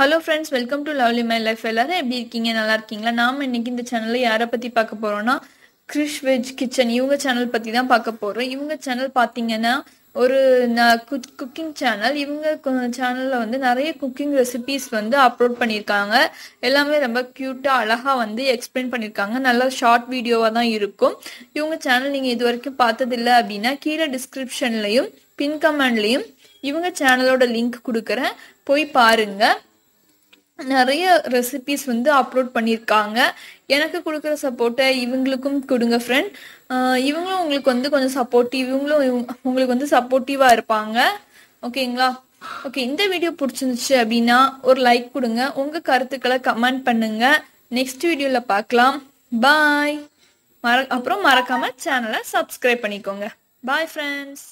hello friends welcome to lovely my life எல்லாரும் எப்படி இருக்கீங்க நல்லா இருக்கீங்களா நாம இன்னைக்கு இந்த சேனல்ல யாரை பற்றி பார்க்க போறோம்னா கிறிஷ் வெஜ் கிச்சன் இவங்க சேனல் பற்றி தான் பார்க்க போகிறோம் இவங்க சேனல் பார்த்தீங்கன்னா ஒரு குக்கிங் சேனல் இவங்க சேனலில் வந்து நிறைய குக்கிங் ரெசிபிஸ் வந்து அப்லோட் பண்ணியிருக்காங்க எல்லாமே ரொம்ப க்யூட்டாக அழகாக வந்து எக்ஸ்பிளைன் பண்ணியிருக்காங்க நல்லா ஷார்ட் வீடியோவாக தான் இருக்கும் இவங்க சேனல் நீங்கள் இது வரைக்கும் பார்த்ததில்லை அப்படின்னா கீழே டிஸ்கிரிப்ஷன்லையும் பின் கமெண்ட்லையும் இவங்க சேனலோட லிங்க் கொடுக்குறேன் போய் பாருங்கள் நிறைய ரெசிபிஸ் வந்து அப்லோட் பண்ணியிருக்காங்க எனக்கு கொடுக்குற சப்போர்ட்டை இவங்களுக்கும் கொடுங்க ஃப்ரெண்ட் இவங்களும் உங்களுக்கு வந்து கொஞ்சம் சப்போர்ட்டிவ் இவங்களும் உங்களுக்கு வந்து சப்போர்ட்டிவாக இருப்பாங்க ஓகேங்களா ஓகே இந்த வீடியோ பிடிச்சிருந்துச்சு அப்படின்னா ஒரு லைக் கொடுங்க உங்கள் கருத்துக்களை கமெண்ட் பண்ணுங்க நெக்ஸ்ட் வீடியோவில் பார்க்கலாம் பாய் மற அப்புறம் மறக்காமல் சேனலை சப்ஸ்கிரைப் பண்ணிக்கோங்க பாய் ஃப்ரெண்ட்ஸ்